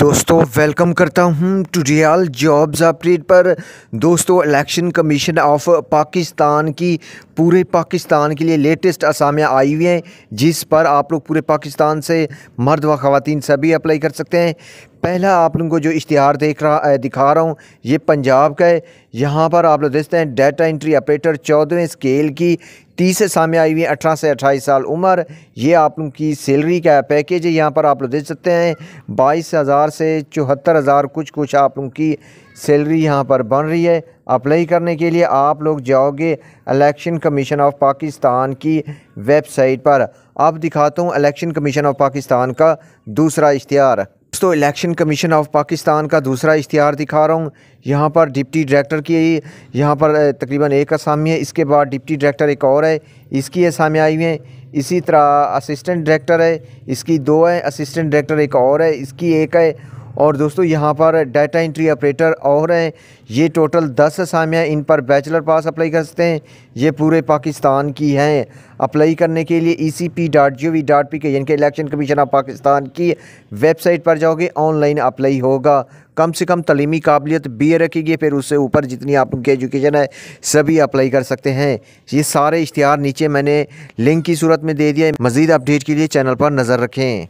दोस्तों वेलकम करता हूं टू रियल जॉब्स अपडेट पर दोस्तों इलेक्शन कमीशन ऑफ पाकिस्तान की पूरे पाकिस्तान के लिए लेटेस्ट असामियाँ आई हुई हैं जिस पर आप लोग पूरे पाकिस्तान से मर्द व ख़वान सभी अप्लाई कर सकते हैं पहला आप लोगों को जो इश्तहार देख रहा दिखा रहा हूँ ये पंजाब का है यहाँ पर आप लोग देखते हैं डाटा एंट्री ऑपरेटर चौदहवें स्केल की तीस सामने आई हुई है अठारह से अट्ठाईस साल उम्र ये आप लोग की सैलरी का पैकेज है यहाँ पर आप लोग देख सकते हैं बाईस हज़ार से चौहत्तर हज़ार कुछ कुछ आप लोगों की सैलरी यहाँ पर बन रही है अप्लाई करने के लिए आप लोग जाओगे इलेक्शन कमीशन ऑफ पाकिस्तान की वेबसाइट पर अब दिखाता हूँ इलेक्शन कमीशन ऑफ पाकिस्तान का दूसरा इश्तहार दोस्तों इलेक्शन कमीशन ऑफ पाकिस्तान का दूसरा इश्तहार दिखा रहा हूँ यहाँ पर डिप्टी डायरेक्टर की यहाँ पर तकरीबन एक असामी है इसके बाद डिप्टी डायरेक्टर एक और है इसकी असामियाँ आई हुई हैं इसी तरह असिस्टेंट डायरेक्टर है इसकी दो है असिस्टेंट डायरेक्टर एक और है इसकी एक है और दोस्तों यहाँ पर डाटा इंट्री ऑपरेटर और हैं ये टोटल दस असामियाँ इन पर बैचलर पास अप्लाई कर सकते हैं ये पूरे पाकिस्तान की हैं अप्लाई करने के लिए E C P dot G O V dot P K यानी कि इलेक्शन कमीशन ऑफ पाकिस्तान की वेबसाइट पर जाओगे ऑनलाइन अप्लाई होगा कम से कम तलीमी काबिलियत बी ए रखेगी फिर उससे ऊपर जितनी आप उनकी एजुकेशन है सभी अप्लाई कर सकते हैं ये सारे इश्तहार नीचे मैंने लिंक की सूरत में दे दिया मज़ीद अपडेट के लिए चैनल पर नज़र रखें